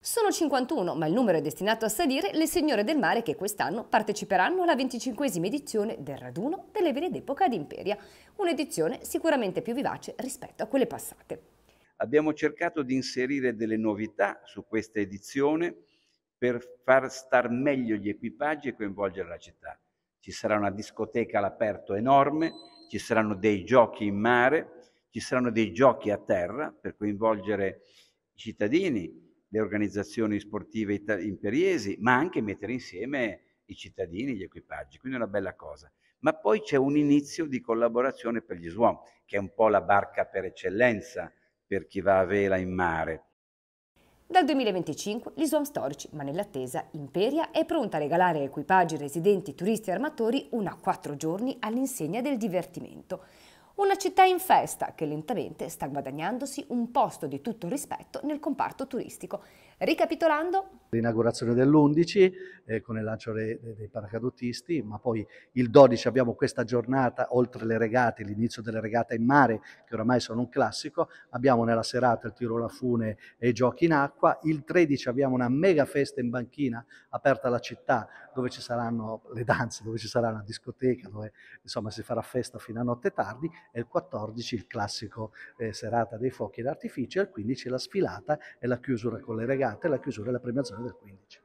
Sono 51, ma il numero è destinato a salire, le signore del mare che quest'anno parteciperanno alla 25esima edizione del raduno delle vele d'epoca ad Imperia, un'edizione sicuramente più vivace rispetto a quelle passate. Abbiamo cercato di inserire delle novità su questa edizione per far star meglio gli equipaggi e coinvolgere la città. Ci sarà una discoteca all'aperto enorme, ci saranno dei giochi in mare, ci saranno dei giochi a terra per coinvolgere i cittadini, le organizzazioni sportive imperiesi, ma anche mettere insieme i cittadini, gli equipaggi, quindi è una bella cosa. Ma poi c'è un inizio di collaborazione per gli SWOM, che è un po' la barca per eccellenza per chi va a vela in mare. Dal 2025 gli SWOM storici, ma nell'attesa, Imperia è pronta a regalare a equipaggi, residenti, turisti e armatori una quattro giorni all'insegna del divertimento. Una città in festa che lentamente sta guadagnandosi un posto di tutto rispetto nel comparto turistico. Ricapitolando... L'inaugurazione dell'11 eh, con il lancio dei, paracadutisti, ma poi il 12 abbiamo questa giornata, oltre le regate, l'inizio delle regate in mare, che oramai sono un classico, abbiamo nella serata il tiro alla fune e i giochi in acqua, il 13 abbiamo una mega festa in banchina aperta alla città, dove ci saranno le danze, dove ci sarà una discoteca, dove insomma si farà festa fino a notte tardi e il 14 il classico eh, serata dei fuochi d'artificio e il 15 la sfilata e la chiusura con le regate la chiusura e la premiazione del 15.